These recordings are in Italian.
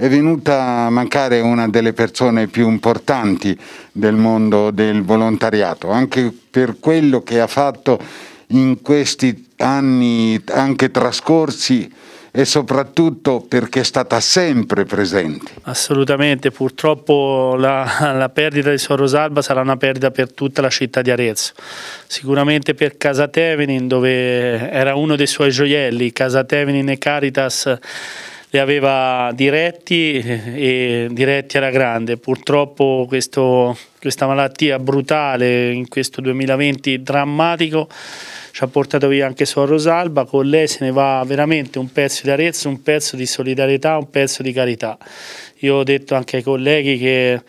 È venuta a mancare una delle persone più importanti del mondo del volontariato, anche per quello che ha fatto in questi anni anche trascorsi e soprattutto perché è stata sempre presente. Assolutamente, purtroppo la, la perdita di Rosalba sarà una perdita per tutta la città di Arezzo, sicuramente per Casa Tevenin dove era uno dei suoi gioielli, Casa Tevenin e Caritas li aveva diretti eh, e diretti alla grande. Purtroppo questo, questa malattia brutale in questo 2020 drammatico ci ha portato via anche Suor Rosalba, con lei se ne va veramente un pezzo di Arezzo, un pezzo di solidarietà, un pezzo di carità. Io ho detto anche ai colleghi che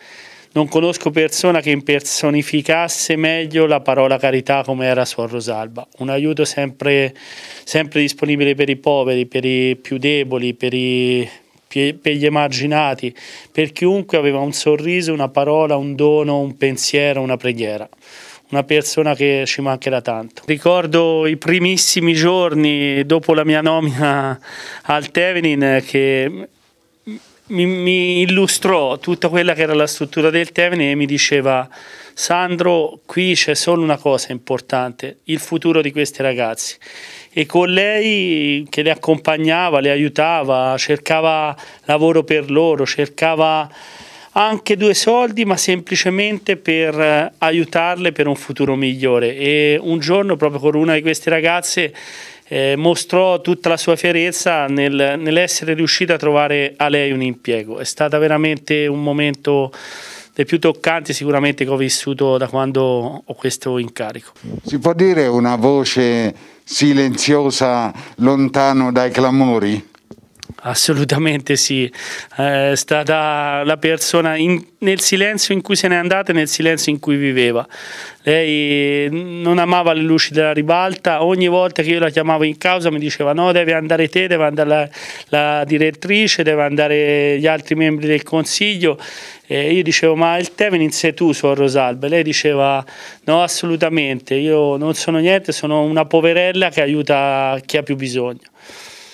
non conosco persona che impersonificasse meglio la parola carità come era Suor Rosalba, un aiuto sempre, sempre disponibile per i poveri, per i più deboli, per, i, per gli emarginati, per chiunque aveva un sorriso, una parola, un dono, un pensiero, una preghiera una persona che ci mancherà tanto. Ricordo i primissimi giorni dopo la mia nomina al Tevenin che mi, mi, illustrò tutta quella che era la struttura del Tevene e mi diceva Sandro qui c'è solo una cosa importante, il futuro di questi ragazzi e con lei che le accompagnava, le aiutava, cercava lavoro per loro, cercava anche due soldi ma semplicemente per eh, aiutarle per un futuro migliore e un giorno proprio con una di queste ragazze eh, mostrò tutta la sua fierezza nel, nell'essere riuscita a trovare a lei un impiego. È stato veramente un momento dei più toccanti sicuramente che ho vissuto da quando ho questo incarico. Si può dire una voce silenziosa lontano dai clamori? Assolutamente sì, è eh, stata la persona in, nel silenzio in cui se n'è andata e nel silenzio in cui viveva. Lei non amava le luci della ribalta, ogni volta che io la chiamavo in causa mi diceva no, deve andare te, deve andare la, la direttrice, deve andare gli altri membri del consiglio. E io dicevo ma il te sei tu suor Rosalba. Lei diceva no, assolutamente, io non sono niente, sono una poverella che aiuta chi ha più bisogno.